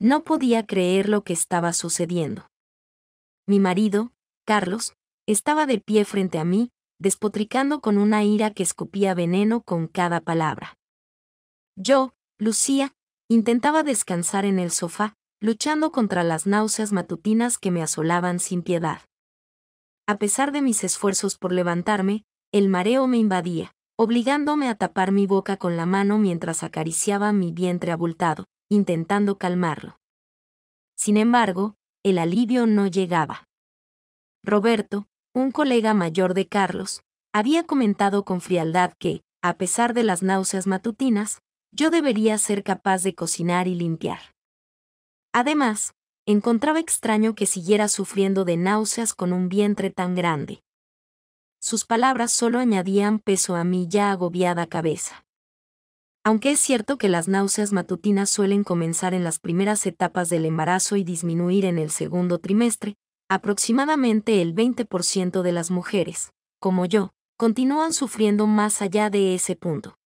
No podía creer lo que estaba sucediendo. Mi marido, Carlos, estaba de pie frente a mí, despotricando con una ira que escupía veneno con cada palabra. Yo, Lucía, intentaba descansar en el sofá, luchando contra las náuseas matutinas que me asolaban sin piedad. A pesar de mis esfuerzos por levantarme, el mareo me invadía, obligándome a tapar mi boca con la mano mientras acariciaba mi vientre abultado, intentando calmarlo. Sin embargo, el alivio no llegaba. Roberto, un colega mayor de Carlos, había comentado con frialdad que, a pesar de las náuseas matutinas, yo debería ser capaz de cocinar y limpiar. Además, encontraba extraño que siguiera sufriendo de náuseas con un vientre tan grande. Sus palabras solo añadían peso a mi ya agobiada cabeza. Aunque es cierto que las náuseas matutinas suelen comenzar en las primeras etapas del embarazo y disminuir en el segundo trimestre, aproximadamente el 20% de las mujeres, como yo, continúan sufriendo más allá de ese punto.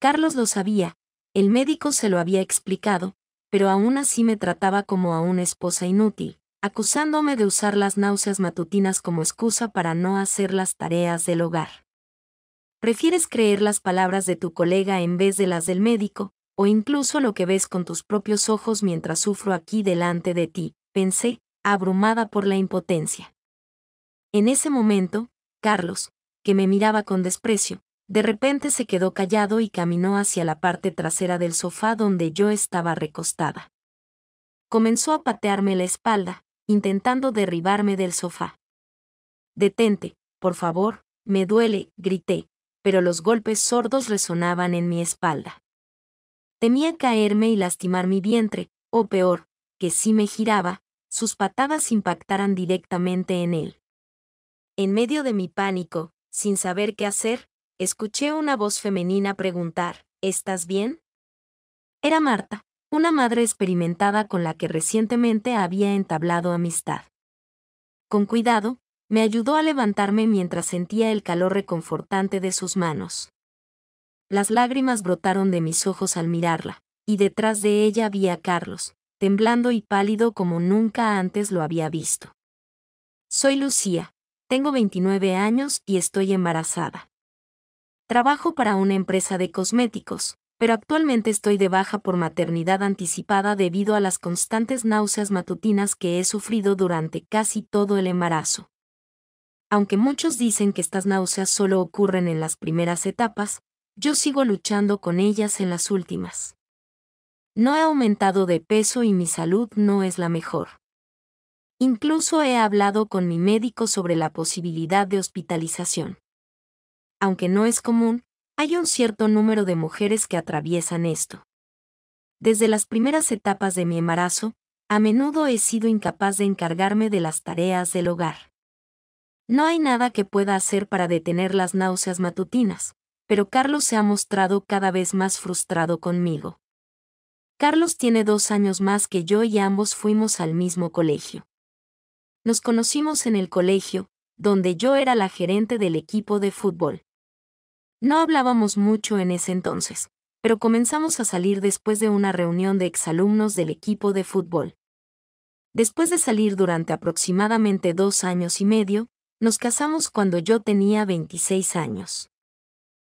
Carlos lo sabía, el médico se lo había explicado, pero aún así me trataba como a una esposa inútil, acusándome de usar las náuseas matutinas como excusa para no hacer las tareas del hogar prefieres creer las palabras de tu colega en vez de las del médico, o incluso lo que ves con tus propios ojos mientras sufro aquí delante de ti, pensé, abrumada por la impotencia. En ese momento, Carlos, que me miraba con desprecio, de repente se quedó callado y caminó hacia la parte trasera del sofá donde yo estaba recostada. Comenzó a patearme la espalda, intentando derribarme del sofá. Detente, por favor, me duele, grité, pero los golpes sordos resonaban en mi espalda. Temía caerme y lastimar mi vientre, o peor, que si me giraba, sus patadas impactaran directamente en él. En medio de mi pánico, sin saber qué hacer, escuché una voz femenina preguntar, ¿Estás bien? Era Marta, una madre experimentada con la que recientemente había entablado amistad. Con cuidado, me ayudó a levantarme mientras sentía el calor reconfortante de sus manos. Las lágrimas brotaron de mis ojos al mirarla, y detrás de ella vi a Carlos, temblando y pálido como nunca antes lo había visto. Soy Lucía, tengo 29 años y estoy embarazada. Trabajo para una empresa de cosméticos, pero actualmente estoy de baja por maternidad anticipada debido a las constantes náuseas matutinas que he sufrido durante casi todo el embarazo. Aunque muchos dicen que estas náuseas solo ocurren en las primeras etapas, yo sigo luchando con ellas en las últimas. No he aumentado de peso y mi salud no es la mejor. Incluso he hablado con mi médico sobre la posibilidad de hospitalización. Aunque no es común, hay un cierto número de mujeres que atraviesan esto. Desde las primeras etapas de mi embarazo, a menudo he sido incapaz de encargarme de las tareas del hogar. No hay nada que pueda hacer para detener las náuseas matutinas, pero Carlos se ha mostrado cada vez más frustrado conmigo. Carlos tiene dos años más que yo y ambos fuimos al mismo colegio. Nos conocimos en el colegio, donde yo era la gerente del equipo de fútbol. No hablábamos mucho en ese entonces, pero comenzamos a salir después de una reunión de exalumnos del equipo de fútbol. Después de salir durante aproximadamente dos años y medio, nos casamos cuando yo tenía 26 años.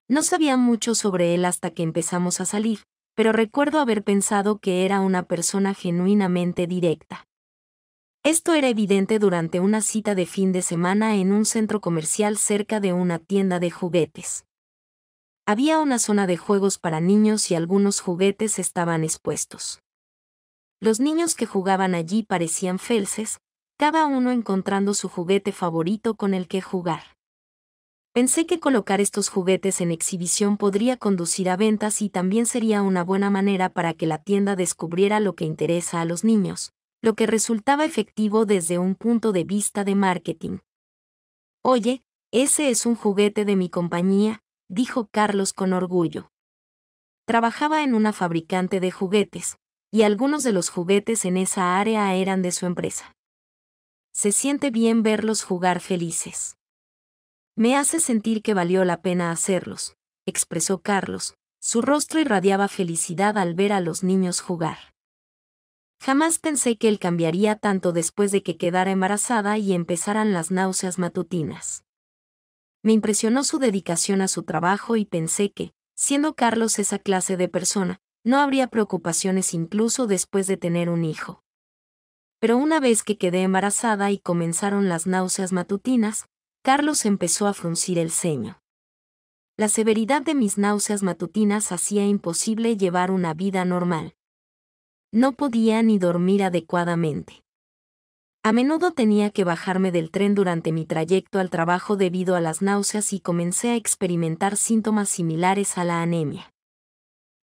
No sabía mucho sobre él hasta que empezamos a salir, pero recuerdo haber pensado que era una persona genuinamente directa. Esto era evidente durante una cita de fin de semana en un centro comercial cerca de una tienda de juguetes. Había una zona de juegos para niños y algunos juguetes estaban expuestos. Los niños que jugaban allí parecían felces, cada uno encontrando su juguete favorito con el que jugar. Pensé que colocar estos juguetes en exhibición podría conducir a ventas y también sería una buena manera para que la tienda descubriera lo que interesa a los niños, lo que resultaba efectivo desde un punto de vista de marketing. Oye, ese es un juguete de mi compañía, dijo Carlos con orgullo. Trabajaba en una fabricante de juguetes, y algunos de los juguetes en esa área eran de su empresa se siente bien verlos jugar felices. Me hace sentir que valió la pena hacerlos, expresó Carlos. Su rostro irradiaba felicidad al ver a los niños jugar. Jamás pensé que él cambiaría tanto después de que quedara embarazada y empezaran las náuseas matutinas. Me impresionó su dedicación a su trabajo y pensé que, siendo Carlos esa clase de persona, no habría preocupaciones incluso después de tener un hijo. Pero una vez que quedé embarazada y comenzaron las náuseas matutinas, Carlos empezó a fruncir el ceño. La severidad de mis náuseas matutinas hacía imposible llevar una vida normal. No podía ni dormir adecuadamente. A menudo tenía que bajarme del tren durante mi trayecto al trabajo debido a las náuseas y comencé a experimentar síntomas similares a la anemia.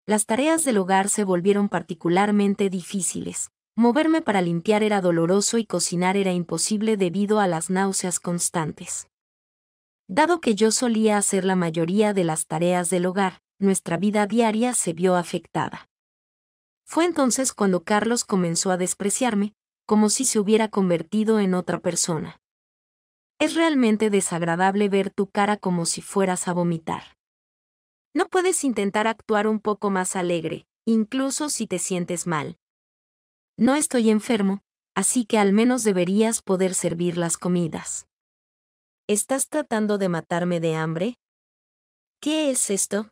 Las tareas del hogar se volvieron particularmente difíciles, Moverme para limpiar era doloroso y cocinar era imposible debido a las náuseas constantes. Dado que yo solía hacer la mayoría de las tareas del hogar, nuestra vida diaria se vio afectada. Fue entonces cuando Carlos comenzó a despreciarme, como si se hubiera convertido en otra persona. Es realmente desagradable ver tu cara como si fueras a vomitar. No puedes intentar actuar un poco más alegre, incluso si te sientes mal. No estoy enfermo, así que al menos deberías poder servir las comidas. ¿Estás tratando de matarme de hambre? ¿Qué es esto?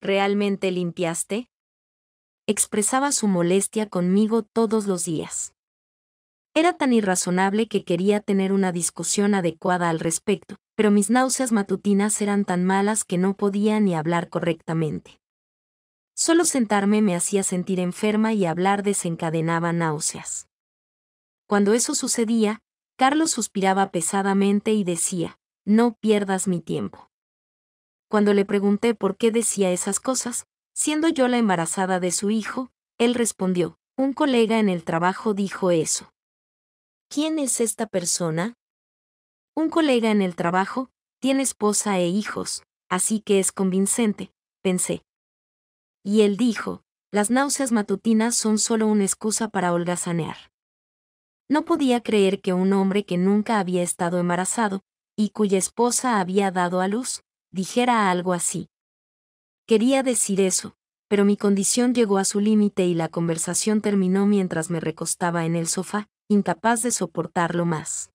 ¿Realmente limpiaste? Expresaba su molestia conmigo todos los días. Era tan irrazonable que quería tener una discusión adecuada al respecto, pero mis náuseas matutinas eran tan malas que no podía ni hablar correctamente. Solo sentarme me hacía sentir enferma y hablar desencadenaba náuseas. Cuando eso sucedía, Carlos suspiraba pesadamente y decía, no pierdas mi tiempo. Cuando le pregunté por qué decía esas cosas, siendo yo la embarazada de su hijo, él respondió, un colega en el trabajo dijo eso. ¿Quién es esta persona? Un colega en el trabajo, tiene esposa e hijos, así que es convincente, pensé, y él dijo, las náuseas matutinas son solo una excusa para holgazanear. No podía creer que un hombre que nunca había estado embarazado, y cuya esposa había dado a luz, dijera algo así. Quería decir eso, pero mi condición llegó a su límite y la conversación terminó mientras me recostaba en el sofá, incapaz de soportarlo más.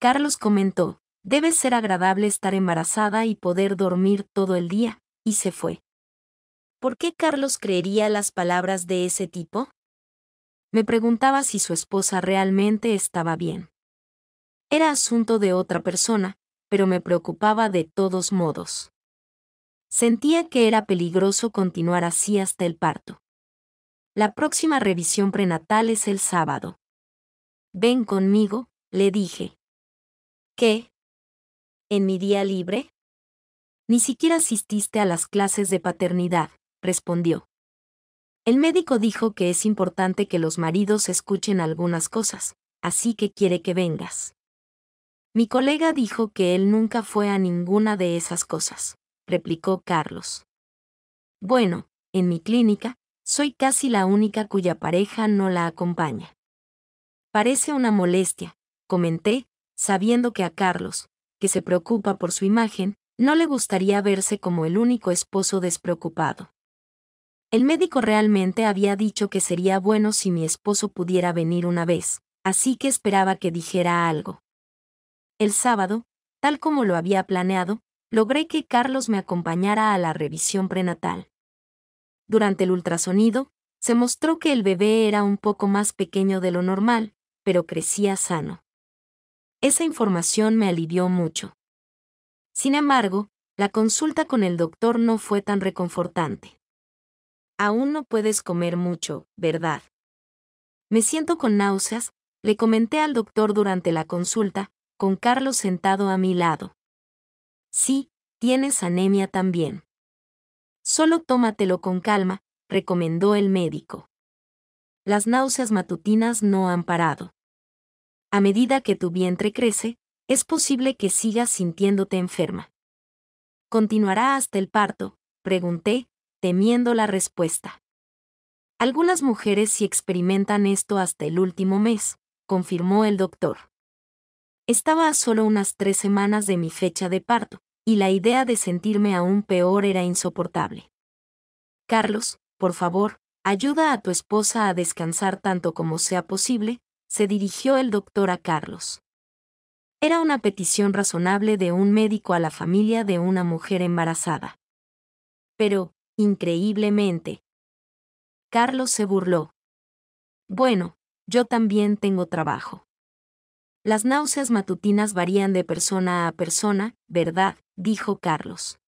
Carlos comentó, debe ser agradable estar embarazada y poder dormir todo el día, y se fue. ¿Por qué Carlos creería las palabras de ese tipo? Me preguntaba si su esposa realmente estaba bien. Era asunto de otra persona, pero me preocupaba de todos modos. Sentía que era peligroso continuar así hasta el parto. La próxima revisión prenatal es el sábado. Ven conmigo, le dije. ¿Qué? ¿En mi día libre? Ni siquiera asististe a las clases de paternidad respondió. El médico dijo que es importante que los maridos escuchen algunas cosas, así que quiere que vengas. Mi colega dijo que él nunca fue a ninguna de esas cosas, replicó Carlos. Bueno, en mi clínica, soy casi la única cuya pareja no la acompaña. Parece una molestia, comenté, sabiendo que a Carlos, que se preocupa por su imagen, no le gustaría verse como el único esposo despreocupado. El médico realmente había dicho que sería bueno si mi esposo pudiera venir una vez, así que esperaba que dijera algo. El sábado, tal como lo había planeado, logré que Carlos me acompañara a la revisión prenatal. Durante el ultrasonido, se mostró que el bebé era un poco más pequeño de lo normal, pero crecía sano. Esa información me alivió mucho. Sin embargo, la consulta con el doctor no fue tan reconfortante. Aún no puedes comer mucho, ¿verdad? Me siento con náuseas, le comenté al doctor durante la consulta, con Carlos sentado a mi lado. Sí, tienes anemia también. Solo tómatelo con calma, recomendó el médico. Las náuseas matutinas no han parado. A medida que tu vientre crece, es posible que sigas sintiéndote enferma. ¿Continuará hasta el parto? Pregunté, temiendo la respuesta. Algunas mujeres sí experimentan esto hasta el último mes, confirmó el doctor. Estaba a solo unas tres semanas de mi fecha de parto, y la idea de sentirme aún peor era insoportable. Carlos, por favor, ayuda a tu esposa a descansar tanto como sea posible, se dirigió el doctor a Carlos. Era una petición razonable de un médico a la familia de una mujer embarazada. Pero, increíblemente. Carlos se burló. Bueno, yo también tengo trabajo. Las náuseas matutinas varían de persona a persona, ¿verdad? dijo Carlos.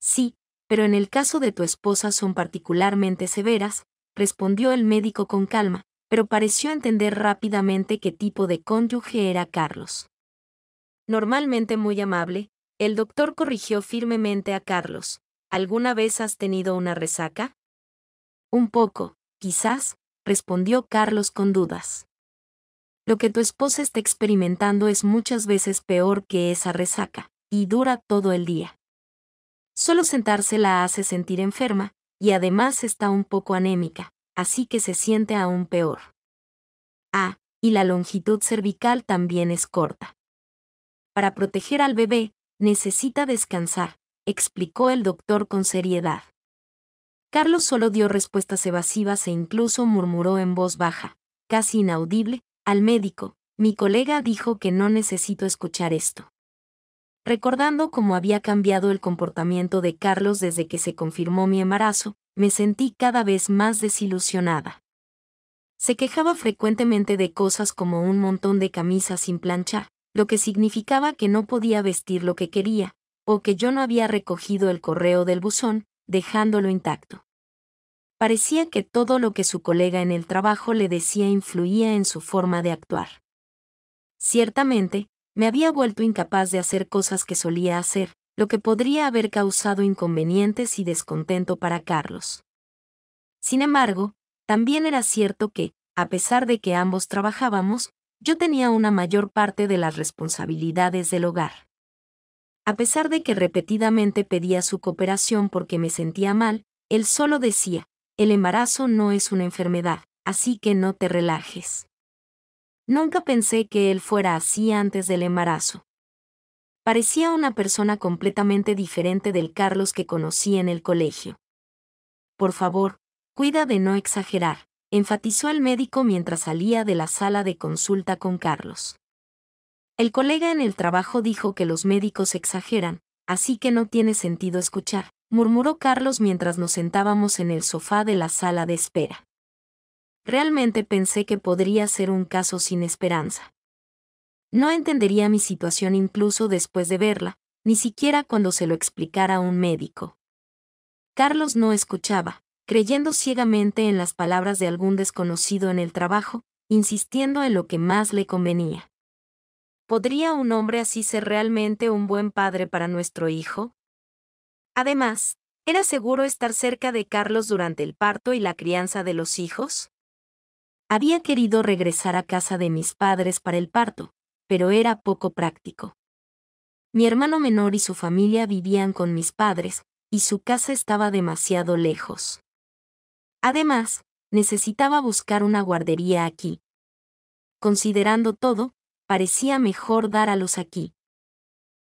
Sí, pero en el caso de tu esposa son particularmente severas, respondió el médico con calma, pero pareció entender rápidamente qué tipo de cónyuge era Carlos. Normalmente muy amable, el doctor corrigió firmemente a Carlos, ¿Alguna vez has tenido una resaca? Un poco, quizás, respondió Carlos con dudas. Lo que tu esposa está experimentando es muchas veces peor que esa resaca, y dura todo el día. Solo sentarse la hace sentir enferma, y además está un poco anémica, así que se siente aún peor. Ah, y la longitud cervical también es corta. Para proteger al bebé, necesita descansar, explicó el doctor con seriedad. Carlos solo dio respuestas evasivas e incluso murmuró en voz baja, casi inaudible, al médico, mi colega dijo que no necesito escuchar esto. Recordando cómo había cambiado el comportamiento de Carlos desde que se confirmó mi embarazo, me sentí cada vez más desilusionada. Se quejaba frecuentemente de cosas como un montón de camisas sin planchar, lo que significaba que no podía vestir lo que quería, o que yo no había recogido el correo del buzón, dejándolo intacto. Parecía que todo lo que su colega en el trabajo le decía influía en su forma de actuar. Ciertamente, me había vuelto incapaz de hacer cosas que solía hacer, lo que podría haber causado inconvenientes y descontento para Carlos. Sin embargo, también era cierto que, a pesar de que ambos trabajábamos, yo tenía una mayor parte de las responsabilidades del hogar. A pesar de que repetidamente pedía su cooperación porque me sentía mal, él solo decía, el embarazo no es una enfermedad, así que no te relajes. Nunca pensé que él fuera así antes del embarazo. Parecía una persona completamente diferente del Carlos que conocí en el colegio. Por favor, cuida de no exagerar, enfatizó el médico mientras salía de la sala de consulta con Carlos. El colega en el trabajo dijo que los médicos exageran, así que no tiene sentido escuchar, murmuró Carlos mientras nos sentábamos en el sofá de la sala de espera. Realmente pensé que podría ser un caso sin esperanza. No entendería mi situación incluso después de verla, ni siquiera cuando se lo explicara a un médico. Carlos no escuchaba, creyendo ciegamente en las palabras de algún desconocido en el trabajo, insistiendo en lo que más le convenía. ¿Podría un hombre así ser realmente un buen padre para nuestro hijo? Además, ¿era seguro estar cerca de Carlos durante el parto y la crianza de los hijos? Había querido regresar a casa de mis padres para el parto, pero era poco práctico. Mi hermano menor y su familia vivían con mis padres, y su casa estaba demasiado lejos. Además, necesitaba buscar una guardería aquí. Considerando todo, parecía mejor dar a los aquí.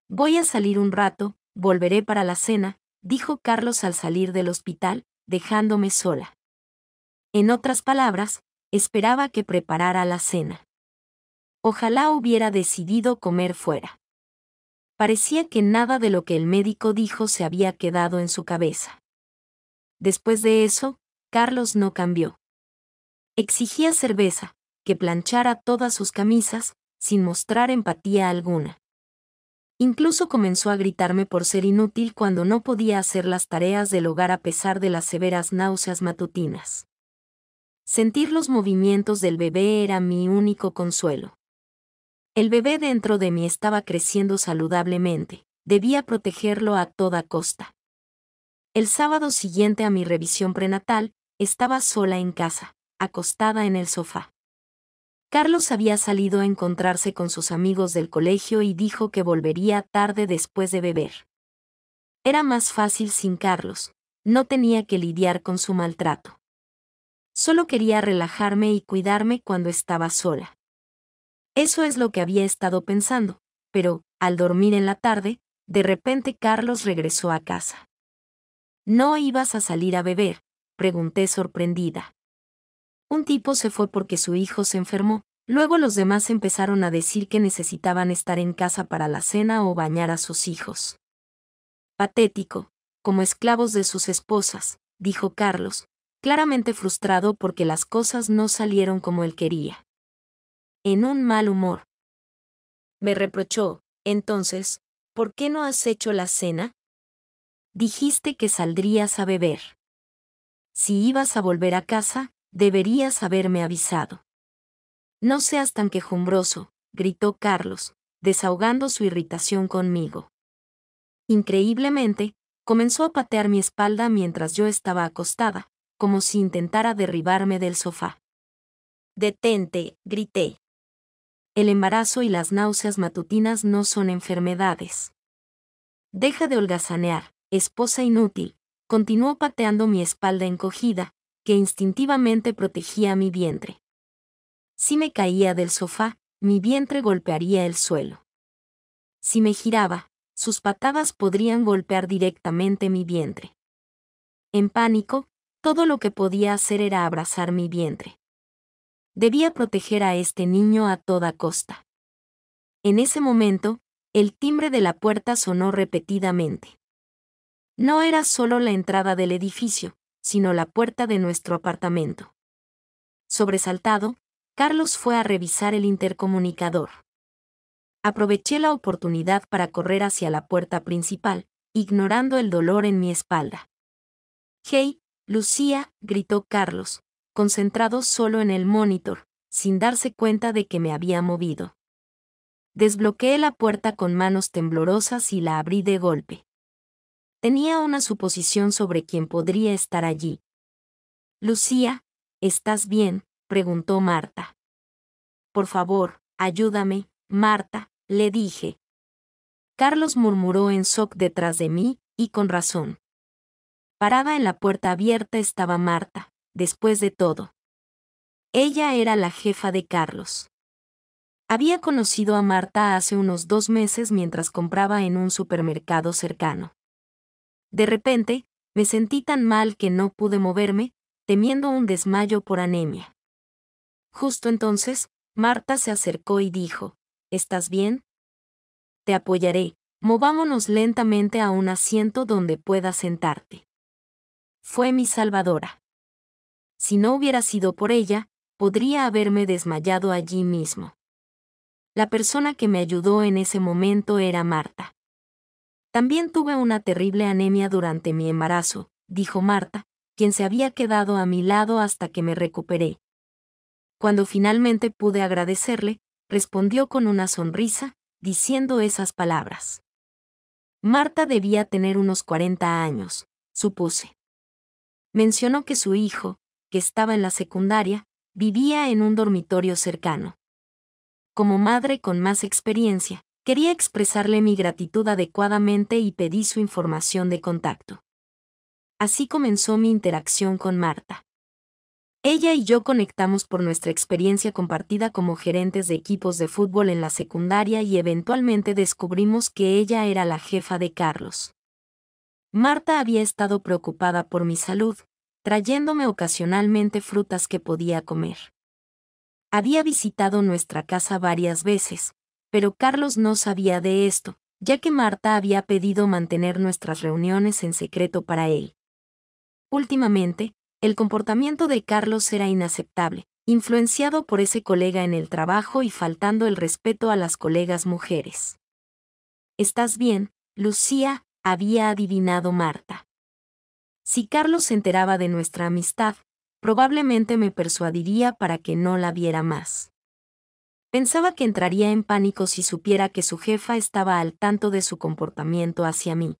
Voy a salir un rato, volveré para la cena, dijo Carlos al salir del hospital, dejándome sola. En otras palabras, esperaba que preparara la cena. Ojalá hubiera decidido comer fuera. Parecía que nada de lo que el médico dijo se había quedado en su cabeza. Después de eso, Carlos no cambió. Exigía cerveza, que planchara todas sus camisas, sin mostrar empatía alguna. Incluso comenzó a gritarme por ser inútil cuando no podía hacer las tareas del hogar a pesar de las severas náuseas matutinas. Sentir los movimientos del bebé era mi único consuelo. El bebé dentro de mí estaba creciendo saludablemente, debía protegerlo a toda costa. El sábado siguiente a mi revisión prenatal, estaba sola en casa, acostada en el sofá. Carlos había salido a encontrarse con sus amigos del colegio y dijo que volvería tarde después de beber. Era más fácil sin Carlos, no tenía que lidiar con su maltrato. Solo quería relajarme y cuidarme cuando estaba sola. Eso es lo que había estado pensando, pero, al dormir en la tarde, de repente Carlos regresó a casa. ¿No ibas a salir a beber? pregunté sorprendida. Un tipo se fue porque su hijo se enfermó. Luego los demás empezaron a decir que necesitaban estar en casa para la cena o bañar a sus hijos. Patético, como esclavos de sus esposas, dijo Carlos, claramente frustrado porque las cosas no salieron como él quería. En un mal humor. Me reprochó, entonces, ¿por qué no has hecho la cena? Dijiste que saldrías a beber. Si ibas a volver a casa, Deberías haberme avisado. No seas tan quejumbroso, gritó Carlos, desahogando su irritación conmigo. Increíblemente, comenzó a patear mi espalda mientras yo estaba acostada, como si intentara derribarme del sofá. Detente, grité. El embarazo y las náuseas matutinas no son enfermedades. Deja de holgazanear, esposa inútil, continuó pateando mi espalda encogida, que instintivamente protegía mi vientre. Si me caía del sofá, mi vientre golpearía el suelo. Si me giraba, sus patadas podrían golpear directamente mi vientre. En pánico, todo lo que podía hacer era abrazar mi vientre. Debía proteger a este niño a toda costa. En ese momento, el timbre de la puerta sonó repetidamente. No era solo la entrada del edificio, sino la puerta de nuestro apartamento. Sobresaltado, Carlos fue a revisar el intercomunicador. Aproveché la oportunidad para correr hacia la puerta principal, ignorando el dolor en mi espalda. Hey, Lucía, gritó Carlos, concentrado solo en el monitor, sin darse cuenta de que me había movido. Desbloqueé la puerta con manos temblorosas y la abrí de golpe. Tenía una suposición sobre quién podría estar allí. Lucía, ¿estás bien? preguntó Marta. Por favor, ayúdame, Marta, le dije. Carlos murmuró en shock detrás de mí, y con razón. Parada en la puerta abierta estaba Marta, después de todo. Ella era la jefa de Carlos. Había conocido a Marta hace unos dos meses mientras compraba en un supermercado cercano. De repente, me sentí tan mal que no pude moverme, temiendo un desmayo por anemia. Justo entonces, Marta se acercó y dijo, ¿Estás bien? Te apoyaré. Movámonos lentamente a un asiento donde puedas sentarte. Fue mi salvadora. Si no hubiera sido por ella, podría haberme desmayado allí mismo. La persona que me ayudó en ese momento era Marta. También tuve una terrible anemia durante mi embarazo, dijo Marta, quien se había quedado a mi lado hasta que me recuperé. Cuando finalmente pude agradecerle, respondió con una sonrisa, diciendo esas palabras. Marta debía tener unos 40 años, supuse. Mencionó que su hijo, que estaba en la secundaria, vivía en un dormitorio cercano. Como madre con más experiencia, Quería expresarle mi gratitud adecuadamente y pedí su información de contacto. Así comenzó mi interacción con Marta. Ella y yo conectamos por nuestra experiencia compartida como gerentes de equipos de fútbol en la secundaria y eventualmente descubrimos que ella era la jefa de Carlos. Marta había estado preocupada por mi salud, trayéndome ocasionalmente frutas que podía comer. Había visitado nuestra casa varias veces, pero Carlos no sabía de esto, ya que Marta había pedido mantener nuestras reuniones en secreto para él. Últimamente, el comportamiento de Carlos era inaceptable, influenciado por ese colega en el trabajo y faltando el respeto a las colegas mujeres. ¿Estás bien? Lucía, había adivinado Marta. Si Carlos se enteraba de nuestra amistad, probablemente me persuadiría para que no la viera más. Pensaba que entraría en pánico si supiera que su jefa estaba al tanto de su comportamiento hacia mí.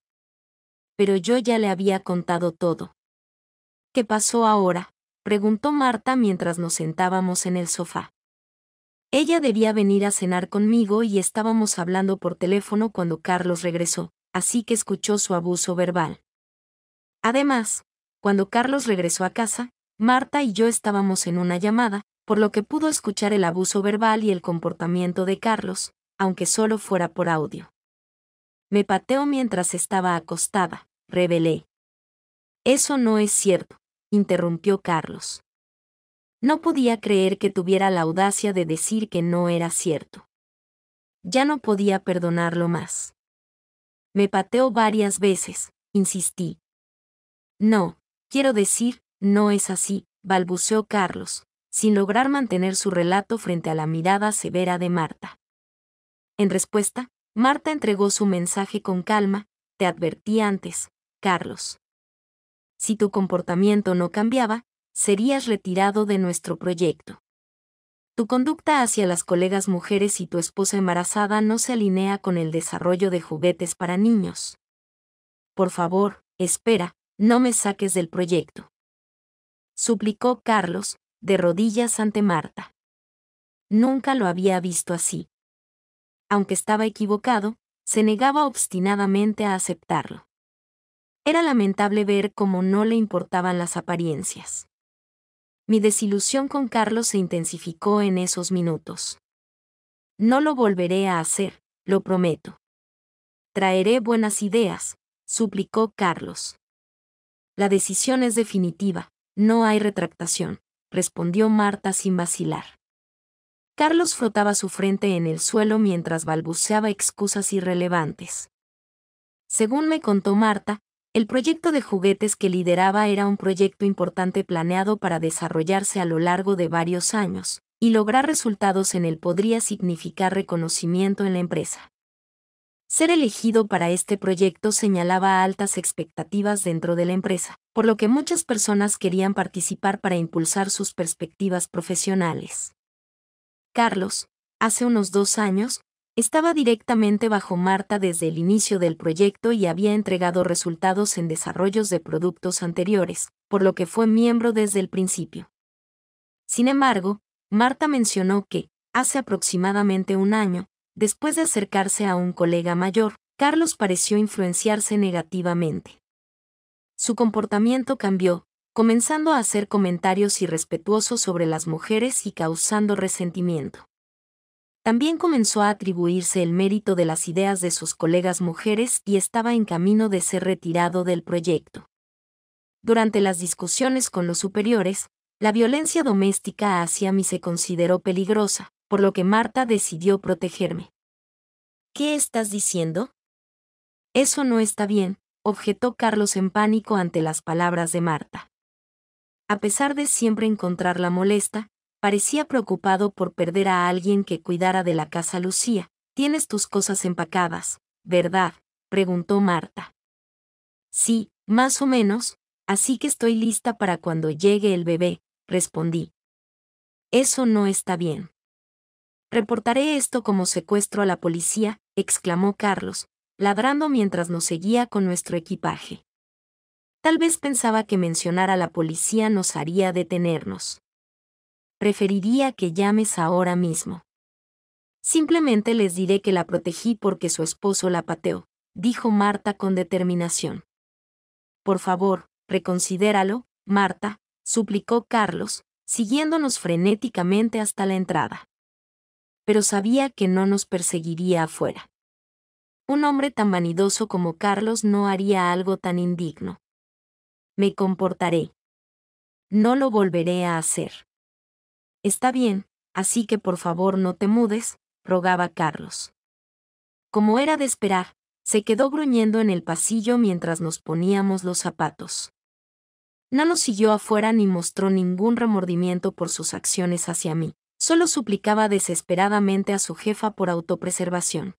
Pero yo ya le había contado todo. ¿Qué pasó ahora? preguntó Marta mientras nos sentábamos en el sofá. Ella debía venir a cenar conmigo y estábamos hablando por teléfono cuando Carlos regresó, así que escuchó su abuso verbal. Además, cuando Carlos regresó a casa, Marta y yo estábamos en una llamada, por lo que pudo escuchar el abuso verbal y el comportamiento de Carlos, aunque solo fuera por audio. Me pateó mientras estaba acostada, revelé. Eso no es cierto, interrumpió Carlos. No podía creer que tuviera la audacia de decir que no era cierto. Ya no podía perdonarlo más. Me pateó varias veces, insistí. No, quiero decir, no es así, balbuceó Carlos, sin lograr mantener su relato frente a la mirada severa de Marta. En respuesta, Marta entregó su mensaje con calma, te advertí antes, Carlos. Si tu comportamiento no cambiaba, serías retirado de nuestro proyecto. Tu conducta hacia las colegas mujeres y tu esposa embarazada no se alinea con el desarrollo de juguetes para niños. Por favor, espera, no me saques del proyecto. Suplicó Carlos, de rodillas ante Marta. Nunca lo había visto así. Aunque estaba equivocado, se negaba obstinadamente a aceptarlo. Era lamentable ver cómo no le importaban las apariencias. Mi desilusión con Carlos se intensificó en esos minutos. No lo volveré a hacer, lo prometo. Traeré buenas ideas, suplicó Carlos. La decisión es definitiva, no hay retractación respondió Marta sin vacilar. Carlos frotaba su frente en el suelo mientras balbuceaba excusas irrelevantes. Según me contó Marta, el proyecto de juguetes que lideraba era un proyecto importante planeado para desarrollarse a lo largo de varios años, y lograr resultados en él podría significar reconocimiento en la empresa. Ser elegido para este proyecto señalaba altas expectativas dentro de la empresa, por lo que muchas personas querían participar para impulsar sus perspectivas profesionales. Carlos, hace unos dos años, estaba directamente bajo Marta desde el inicio del proyecto y había entregado resultados en desarrollos de productos anteriores, por lo que fue miembro desde el principio. Sin embargo, Marta mencionó que, hace aproximadamente un año, después de acercarse a un colega mayor, Carlos pareció influenciarse negativamente. Su comportamiento cambió, comenzando a hacer comentarios irrespetuosos sobre las mujeres y causando resentimiento. También comenzó a atribuirse el mérito de las ideas de sus colegas mujeres y estaba en camino de ser retirado del proyecto. Durante las discusiones con los superiores, la violencia doméstica hacia mí se consideró peligrosa, por lo que Marta decidió protegerme. ¿Qué estás diciendo? Eso no está bien, objetó Carlos en pánico ante las palabras de Marta. A pesar de siempre encontrarla molesta, parecía preocupado por perder a alguien que cuidara de la casa Lucía. Tienes tus cosas empacadas, ¿verdad? preguntó Marta. Sí, más o menos, así que estoy lista para cuando llegue el bebé, respondí. Eso no está bien. Reportaré esto como secuestro a la policía, exclamó Carlos, ladrando mientras nos seguía con nuestro equipaje. Tal vez pensaba que mencionar a la policía nos haría detenernos. Preferiría que llames ahora mismo. Simplemente les diré que la protegí porque su esposo la pateó, dijo Marta con determinación. Por favor, reconsidéralo, Marta, suplicó Carlos, siguiéndonos frenéticamente hasta la entrada pero sabía que no nos perseguiría afuera. Un hombre tan vanidoso como Carlos no haría algo tan indigno. Me comportaré. No lo volveré a hacer. Está bien, así que por favor no te mudes, rogaba Carlos. Como era de esperar, se quedó gruñendo en el pasillo mientras nos poníamos los zapatos. No nos siguió afuera ni mostró ningún remordimiento por sus acciones hacia mí solo suplicaba desesperadamente a su jefa por autopreservación.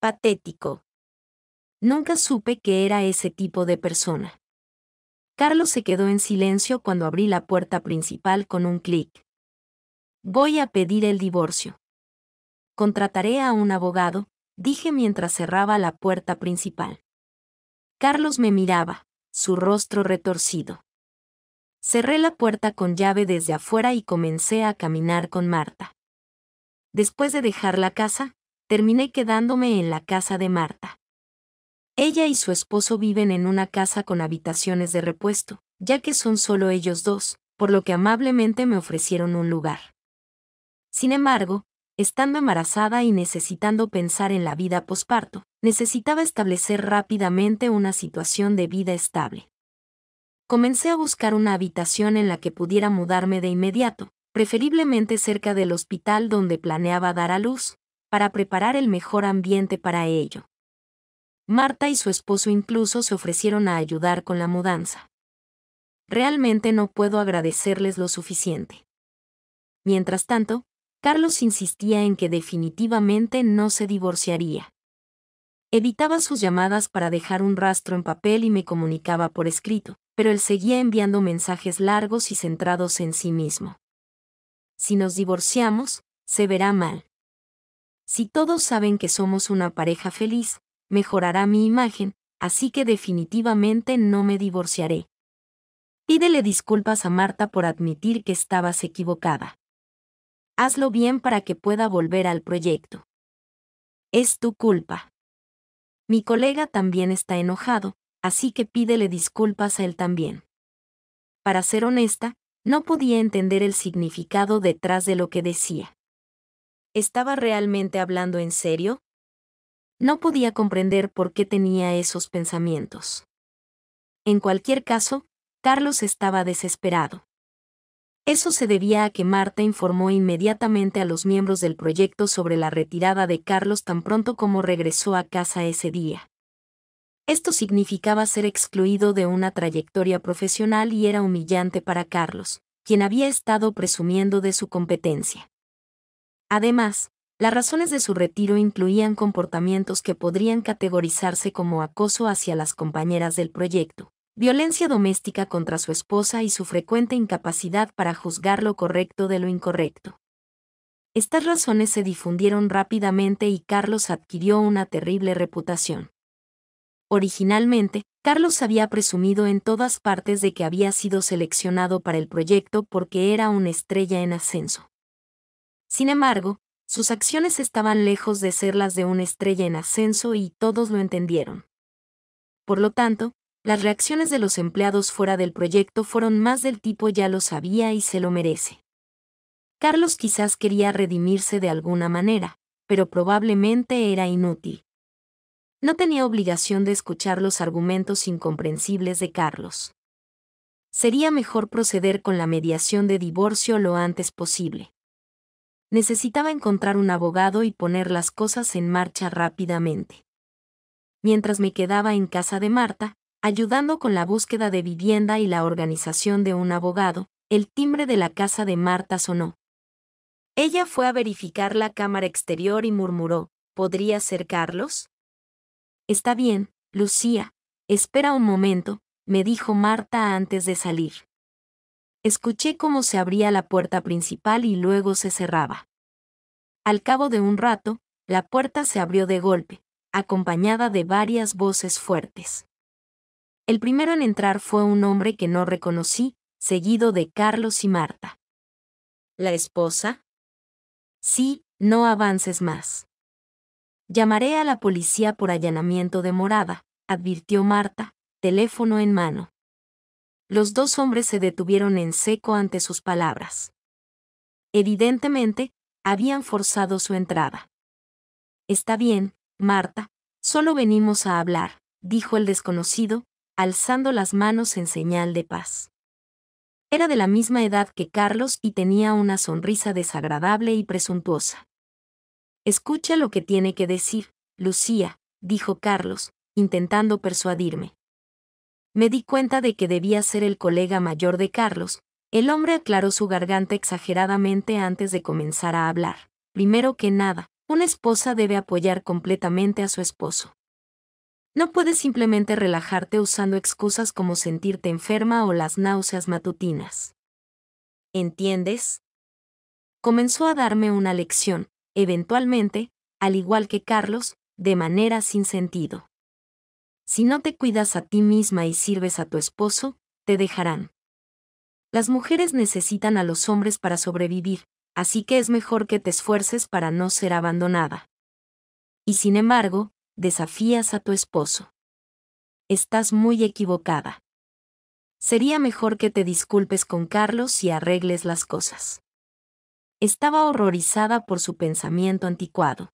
Patético. Nunca supe que era ese tipo de persona. Carlos se quedó en silencio cuando abrí la puerta principal con un clic. Voy a pedir el divorcio. Contrataré a un abogado, dije mientras cerraba la puerta principal. Carlos me miraba, su rostro retorcido. Cerré la puerta con llave desde afuera y comencé a caminar con Marta. Después de dejar la casa, terminé quedándome en la casa de Marta. Ella y su esposo viven en una casa con habitaciones de repuesto, ya que son solo ellos dos, por lo que amablemente me ofrecieron un lugar. Sin embargo, estando embarazada y necesitando pensar en la vida posparto, necesitaba establecer rápidamente una situación de vida estable. Comencé a buscar una habitación en la que pudiera mudarme de inmediato, preferiblemente cerca del hospital donde planeaba dar a luz, para preparar el mejor ambiente para ello. Marta y su esposo incluso se ofrecieron a ayudar con la mudanza. Realmente no puedo agradecerles lo suficiente. Mientras tanto, Carlos insistía en que definitivamente no se divorciaría. Evitaba sus llamadas para dejar un rastro en papel y me comunicaba por escrito, pero él seguía enviando mensajes largos y centrados en sí mismo. Si nos divorciamos, se verá mal. Si todos saben que somos una pareja feliz, mejorará mi imagen, así que definitivamente no me divorciaré. Pídele disculpas a Marta por admitir que estabas equivocada. Hazlo bien para que pueda volver al proyecto. Es tu culpa. Mi colega también está enojado, así que pídele disculpas a él también. Para ser honesta, no podía entender el significado detrás de lo que decía. ¿Estaba realmente hablando en serio? No podía comprender por qué tenía esos pensamientos. En cualquier caso, Carlos estaba desesperado. Eso se debía a que Marta informó inmediatamente a los miembros del proyecto sobre la retirada de Carlos tan pronto como regresó a casa ese día. Esto significaba ser excluido de una trayectoria profesional y era humillante para Carlos, quien había estado presumiendo de su competencia. Además, las razones de su retiro incluían comportamientos que podrían categorizarse como acoso hacia las compañeras del proyecto, violencia doméstica contra su esposa y su frecuente incapacidad para juzgar lo correcto de lo incorrecto. Estas razones se difundieron rápidamente y Carlos adquirió una terrible reputación. Originalmente, Carlos había presumido en todas partes de que había sido seleccionado para el proyecto porque era una estrella en ascenso. Sin embargo, sus acciones estaban lejos de ser las de una estrella en ascenso y todos lo entendieron. Por lo tanto, las reacciones de los empleados fuera del proyecto fueron más del tipo ya lo sabía y se lo merece. Carlos quizás quería redimirse de alguna manera, pero probablemente era inútil no tenía obligación de escuchar los argumentos incomprensibles de Carlos. Sería mejor proceder con la mediación de divorcio lo antes posible. Necesitaba encontrar un abogado y poner las cosas en marcha rápidamente. Mientras me quedaba en casa de Marta, ayudando con la búsqueda de vivienda y la organización de un abogado, el timbre de la casa de Marta sonó. Ella fue a verificar la cámara exterior y murmuró, ¿Podría ser Carlos? Está bien, Lucía, espera un momento, me dijo Marta antes de salir. Escuché cómo se abría la puerta principal y luego se cerraba. Al cabo de un rato, la puerta se abrió de golpe, acompañada de varias voces fuertes. El primero en entrar fue un hombre que no reconocí, seguido de Carlos y Marta. ¿La esposa? Sí, no avances más. Llamaré a la policía por allanamiento de morada, advirtió Marta, teléfono en mano. Los dos hombres se detuvieron en seco ante sus palabras. Evidentemente, habían forzado su entrada. Está bien, Marta, solo venimos a hablar, dijo el desconocido, alzando las manos en señal de paz. Era de la misma edad que Carlos y tenía una sonrisa desagradable y presuntuosa. Escucha lo que tiene que decir, Lucía, dijo Carlos, intentando persuadirme. Me di cuenta de que debía ser el colega mayor de Carlos. El hombre aclaró su garganta exageradamente antes de comenzar a hablar. Primero que nada, una esposa debe apoyar completamente a su esposo. No puedes simplemente relajarte usando excusas como sentirte enferma o las náuseas matutinas. ¿Entiendes? Comenzó a darme una lección, eventualmente, al igual que Carlos, de manera sin sentido. Si no te cuidas a ti misma y sirves a tu esposo, te dejarán. Las mujeres necesitan a los hombres para sobrevivir, así que es mejor que te esfuerces para no ser abandonada. Y sin embargo, desafías a tu esposo. Estás muy equivocada. Sería mejor que te disculpes con Carlos y arregles las cosas. Estaba horrorizada por su pensamiento anticuado.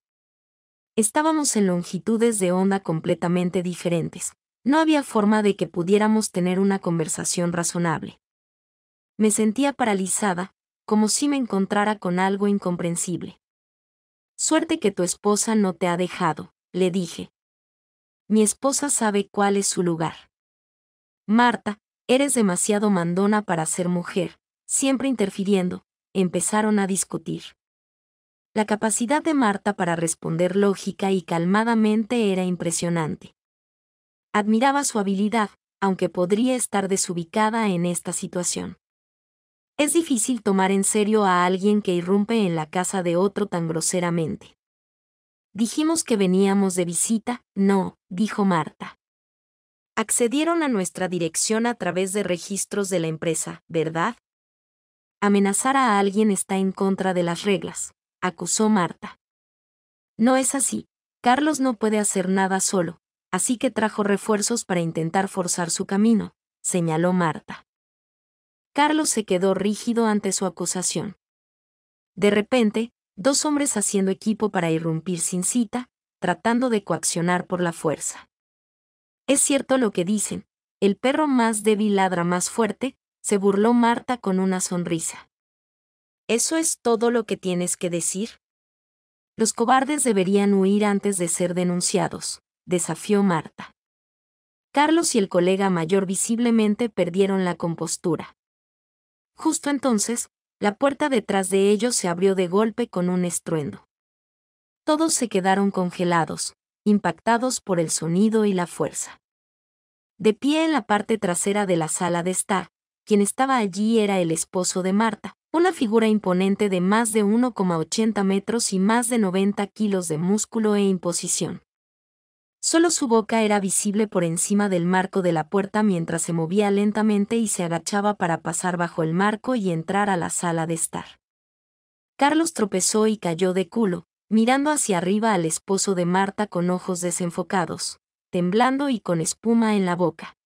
Estábamos en longitudes de onda completamente diferentes. No había forma de que pudiéramos tener una conversación razonable. Me sentía paralizada, como si me encontrara con algo incomprensible. Suerte que tu esposa no te ha dejado, le dije. Mi esposa sabe cuál es su lugar. Marta, eres demasiado mandona para ser mujer, siempre interfiriendo, empezaron a discutir. La capacidad de Marta para responder lógica y calmadamente era impresionante. Admiraba su habilidad, aunque podría estar desubicada en esta situación. Es difícil tomar en serio a alguien que irrumpe en la casa de otro tan groseramente. Dijimos que veníamos de visita, no, dijo Marta. Accedieron a nuestra dirección a través de registros de la empresa, ¿verdad? Amenazar a alguien está en contra de las reglas, acusó Marta. No es así. Carlos no puede hacer nada solo, así que trajo refuerzos para intentar forzar su camino, señaló Marta. Carlos se quedó rígido ante su acusación. De repente, dos hombres haciendo equipo para irrumpir sin cita, tratando de coaccionar por la fuerza. Es cierto lo que dicen, el perro más débil ladra más fuerte, se burló Marta con una sonrisa. ¿Eso es todo lo que tienes que decir? Los cobardes deberían huir antes de ser denunciados, desafió Marta. Carlos y el colega mayor visiblemente perdieron la compostura. Justo entonces, la puerta detrás de ellos se abrió de golpe con un estruendo. Todos se quedaron congelados, impactados por el sonido y la fuerza. De pie en la parte trasera de la sala de estar, quien estaba allí era el esposo de Marta, una figura imponente de más de 1,80 metros y más de 90 kilos de músculo e imposición. Solo su boca era visible por encima del marco de la puerta mientras se movía lentamente y se agachaba para pasar bajo el marco y entrar a la sala de estar. Carlos tropezó y cayó de culo, mirando hacia arriba al esposo de Marta con ojos desenfocados, temblando y con espuma en la boca.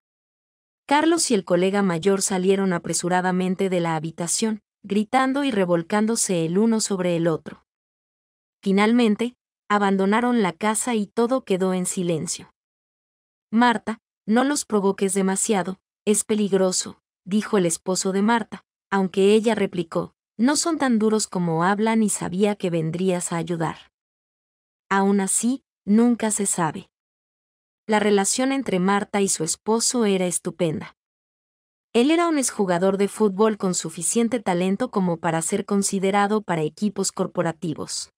Carlos y el colega mayor salieron apresuradamente de la habitación, gritando y revolcándose el uno sobre el otro. Finalmente, abandonaron la casa y todo quedó en silencio. Marta, no los provoques demasiado, es peligroso, dijo el esposo de Marta, aunque ella replicó, no son tan duros como hablan y sabía que vendrías a ayudar. Aún así, nunca se sabe la relación entre Marta y su esposo era estupenda. Él era un exjugador de fútbol con suficiente talento como para ser considerado para equipos corporativos.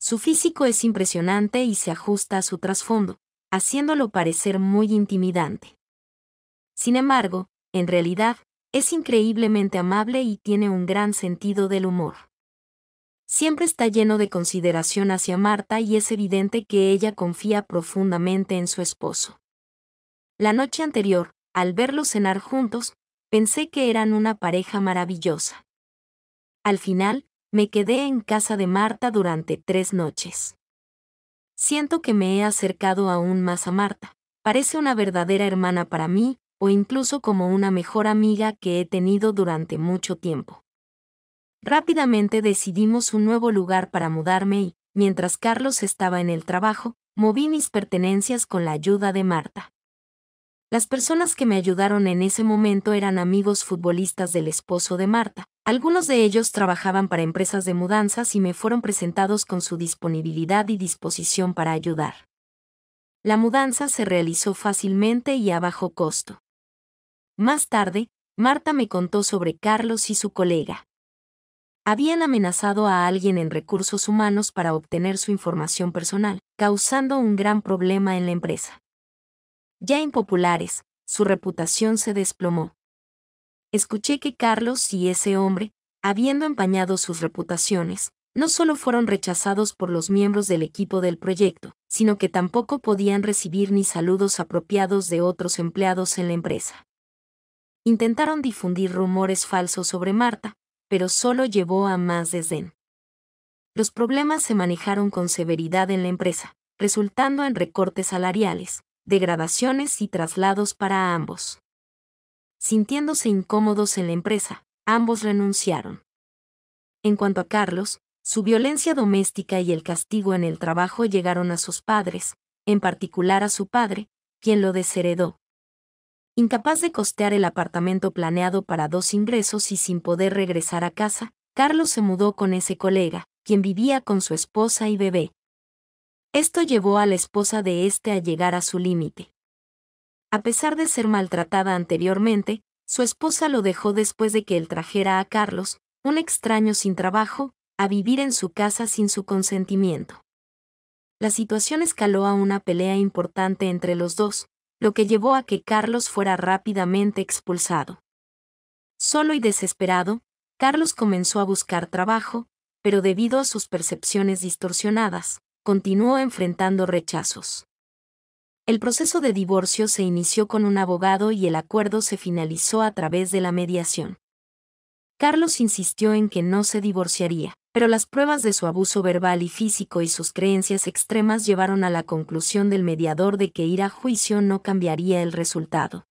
Su físico es impresionante y se ajusta a su trasfondo, haciéndolo parecer muy intimidante. Sin embargo, en realidad, es increíblemente amable y tiene un gran sentido del humor siempre está lleno de consideración hacia Marta y es evidente que ella confía profundamente en su esposo. La noche anterior, al verlos cenar juntos, pensé que eran una pareja maravillosa. Al final, me quedé en casa de Marta durante tres noches. Siento que me he acercado aún más a Marta. Parece una verdadera hermana para mí, o incluso como una mejor amiga que he tenido durante mucho tiempo. Rápidamente decidimos un nuevo lugar para mudarme y, mientras Carlos estaba en el trabajo, moví mis pertenencias con la ayuda de Marta. Las personas que me ayudaron en ese momento eran amigos futbolistas del esposo de Marta. Algunos de ellos trabajaban para empresas de mudanzas y me fueron presentados con su disponibilidad y disposición para ayudar. La mudanza se realizó fácilmente y a bajo costo. Más tarde, Marta me contó sobre Carlos y su colega habían amenazado a alguien en recursos humanos para obtener su información personal, causando un gran problema en la empresa. Ya impopulares, su reputación se desplomó. Escuché que Carlos y ese hombre, habiendo empañado sus reputaciones, no solo fueron rechazados por los miembros del equipo del proyecto, sino que tampoco podían recibir ni saludos apropiados de otros empleados en la empresa. Intentaron difundir rumores falsos sobre Marta, pero solo llevó a más desdén. Los problemas se manejaron con severidad en la empresa, resultando en recortes salariales, degradaciones y traslados para ambos. Sintiéndose incómodos en la empresa, ambos renunciaron. En cuanto a Carlos, su violencia doméstica y el castigo en el trabajo llegaron a sus padres, en particular a su padre, quien lo desheredó. Incapaz de costear el apartamento planeado para dos ingresos y sin poder regresar a casa, Carlos se mudó con ese colega, quien vivía con su esposa y bebé. Esto llevó a la esposa de este a llegar a su límite. A pesar de ser maltratada anteriormente, su esposa lo dejó después de que él trajera a Carlos, un extraño sin trabajo, a vivir en su casa sin su consentimiento. La situación escaló a una pelea importante entre los dos, lo que llevó a que Carlos fuera rápidamente expulsado. Solo y desesperado, Carlos comenzó a buscar trabajo, pero debido a sus percepciones distorsionadas, continuó enfrentando rechazos. El proceso de divorcio se inició con un abogado y el acuerdo se finalizó a través de la mediación. Carlos insistió en que no se divorciaría pero las pruebas de su abuso verbal y físico y sus creencias extremas llevaron a la conclusión del mediador de que ir a juicio no cambiaría el resultado.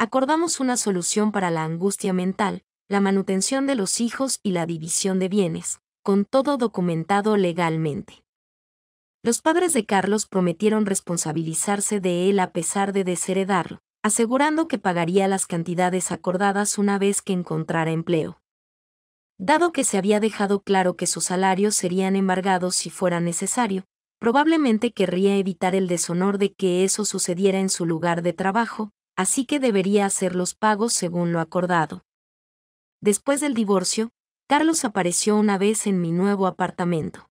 Acordamos una solución para la angustia mental, la manutención de los hijos y la división de bienes, con todo documentado legalmente. Los padres de Carlos prometieron responsabilizarse de él a pesar de desheredarlo, asegurando que pagaría las cantidades acordadas una vez que encontrara empleo. Dado que se había dejado claro que sus salarios serían embargados si fuera necesario, probablemente querría evitar el deshonor de que eso sucediera en su lugar de trabajo, así que debería hacer los pagos según lo acordado. Después del divorcio, Carlos apareció una vez en mi nuevo apartamento.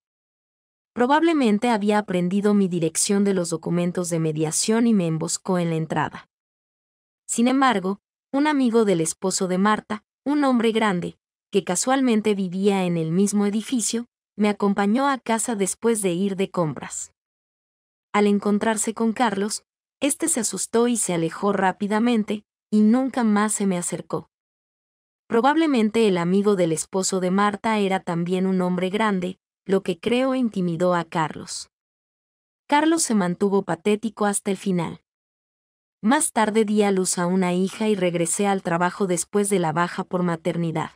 Probablemente había aprendido mi dirección de los documentos de mediación y me emboscó en la entrada. Sin embargo, un amigo del esposo de Marta, un hombre grande, que casualmente vivía en el mismo edificio, me acompañó a casa después de ir de compras. Al encontrarse con Carlos, este se asustó y se alejó rápidamente, y nunca más se me acercó. Probablemente el amigo del esposo de Marta era también un hombre grande, lo que creo intimidó a Carlos. Carlos se mantuvo patético hasta el final. Más tarde di a luz a una hija y regresé al trabajo después de la baja por maternidad.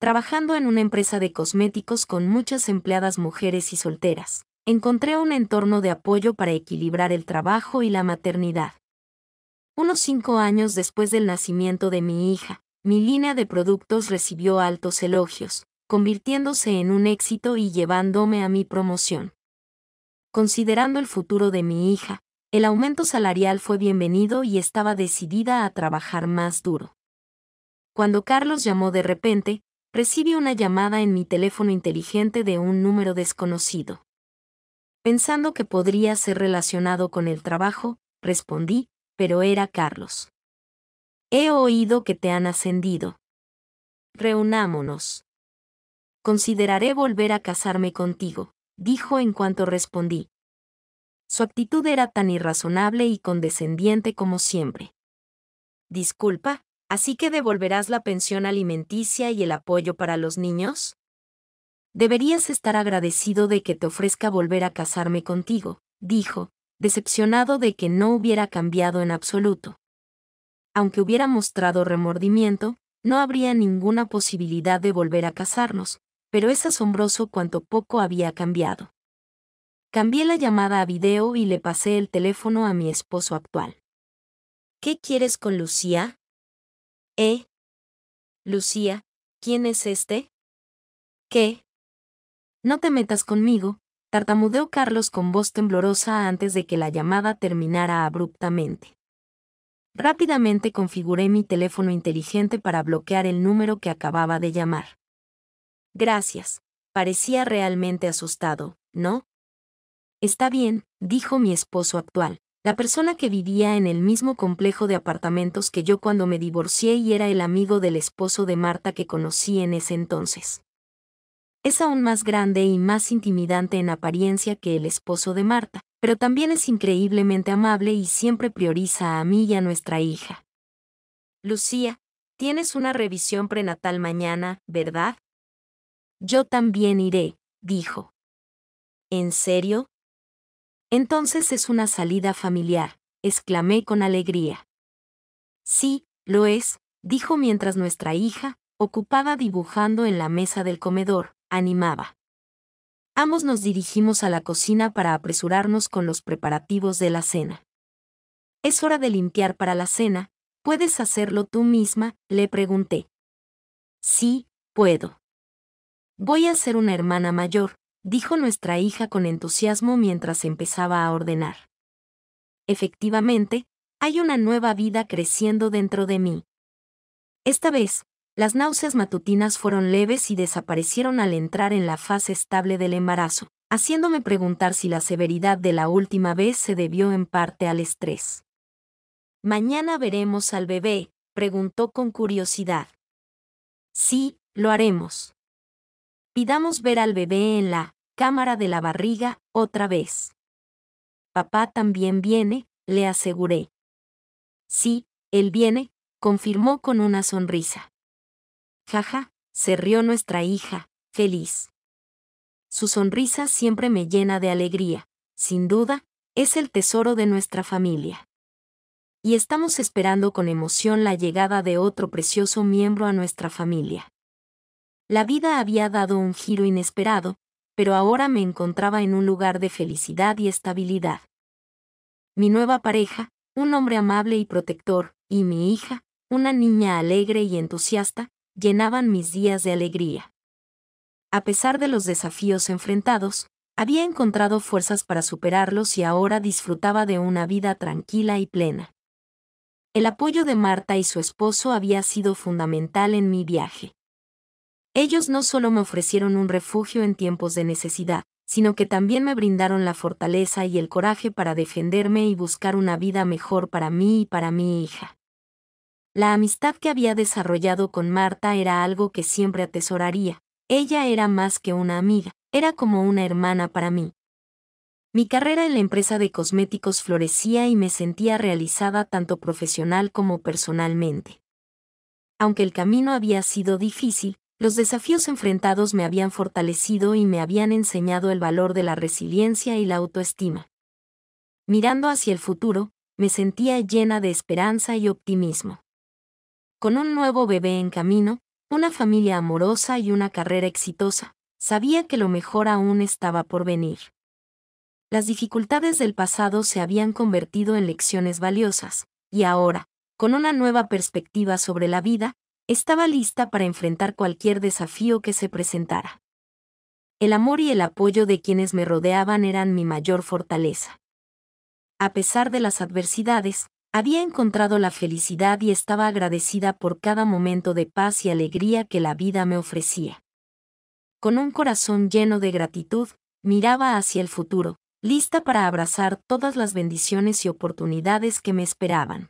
Trabajando en una empresa de cosméticos con muchas empleadas mujeres y solteras, encontré un entorno de apoyo para equilibrar el trabajo y la maternidad. Unos cinco años después del nacimiento de mi hija, mi línea de productos recibió altos elogios, convirtiéndose en un éxito y llevándome a mi promoción. Considerando el futuro de mi hija, el aumento salarial fue bienvenido y estaba decidida a trabajar más duro. Cuando Carlos llamó de repente, «Recibí una llamada en mi teléfono inteligente de un número desconocido. Pensando que podría ser relacionado con el trabajo, respondí, pero era Carlos. He oído que te han ascendido. Reunámonos. Consideraré volver a casarme contigo, dijo en cuanto respondí. Su actitud era tan irrazonable y condescendiente como siempre. Disculpa, así que devolverás la pensión alimenticia y el apoyo para los niños? Deberías estar agradecido de que te ofrezca volver a casarme contigo, dijo, decepcionado de que no hubiera cambiado en absoluto. Aunque hubiera mostrado remordimiento, no habría ninguna posibilidad de volver a casarnos, pero es asombroso cuanto poco había cambiado. Cambié la llamada a video y le pasé el teléfono a mi esposo actual. ¿Qué quieres con Lucía? Eh. Lucía, ¿quién es este? ¿Qué? No te metas conmigo, tartamudeó Carlos con voz temblorosa antes de que la llamada terminara abruptamente. Rápidamente configuré mi teléfono inteligente para bloquear el número que acababa de llamar. Gracias. Parecía realmente asustado, ¿no? Está bien, dijo mi esposo actual la persona que vivía en el mismo complejo de apartamentos que yo cuando me divorcié y era el amigo del esposo de Marta que conocí en ese entonces. Es aún más grande y más intimidante en apariencia que el esposo de Marta, pero también es increíblemente amable y siempre prioriza a mí y a nuestra hija. Lucía, tienes una revisión prenatal mañana, ¿verdad? Yo también iré, dijo. ¿En serio? Entonces es una salida familiar, exclamé con alegría. Sí, lo es, dijo mientras nuestra hija, ocupada dibujando en la mesa del comedor, animaba. Ambos nos dirigimos a la cocina para apresurarnos con los preparativos de la cena. Es hora de limpiar para la cena, ¿puedes hacerlo tú misma? le pregunté. Sí, puedo. Voy a ser una hermana mayor, dijo nuestra hija con entusiasmo mientras empezaba a ordenar. Efectivamente, hay una nueva vida creciendo dentro de mí. Esta vez, las náuseas matutinas fueron leves y desaparecieron al entrar en la fase estable del embarazo, haciéndome preguntar si la severidad de la última vez se debió en parte al estrés. Mañana veremos al bebé, preguntó con curiosidad. Sí, lo haremos. Pidamos ver al bebé en la cámara de la barriga otra vez. Papá también viene, le aseguré. Sí, él viene, confirmó con una sonrisa. Jaja, se rió nuestra hija, feliz. Su sonrisa siempre me llena de alegría, sin duda, es el tesoro de nuestra familia. Y estamos esperando con emoción la llegada de otro precioso miembro a nuestra familia. La vida había dado un giro inesperado, pero ahora me encontraba en un lugar de felicidad y estabilidad. Mi nueva pareja, un hombre amable y protector, y mi hija, una niña alegre y entusiasta, llenaban mis días de alegría. A pesar de los desafíos enfrentados, había encontrado fuerzas para superarlos y ahora disfrutaba de una vida tranquila y plena. El apoyo de Marta y su esposo había sido fundamental en mi viaje. Ellos no solo me ofrecieron un refugio en tiempos de necesidad, sino que también me brindaron la fortaleza y el coraje para defenderme y buscar una vida mejor para mí y para mi hija. La amistad que había desarrollado con Marta era algo que siempre atesoraría. Ella era más que una amiga, era como una hermana para mí. Mi carrera en la empresa de cosméticos florecía y me sentía realizada tanto profesional como personalmente. Aunque el camino había sido difícil, los desafíos enfrentados me habían fortalecido y me habían enseñado el valor de la resiliencia y la autoestima. Mirando hacia el futuro, me sentía llena de esperanza y optimismo. Con un nuevo bebé en camino, una familia amorosa y una carrera exitosa, sabía que lo mejor aún estaba por venir. Las dificultades del pasado se habían convertido en lecciones valiosas, y ahora, con una nueva perspectiva sobre la vida, estaba lista para enfrentar cualquier desafío que se presentara. El amor y el apoyo de quienes me rodeaban eran mi mayor fortaleza. A pesar de las adversidades, había encontrado la felicidad y estaba agradecida por cada momento de paz y alegría que la vida me ofrecía. Con un corazón lleno de gratitud, miraba hacia el futuro, lista para abrazar todas las bendiciones y oportunidades que me esperaban.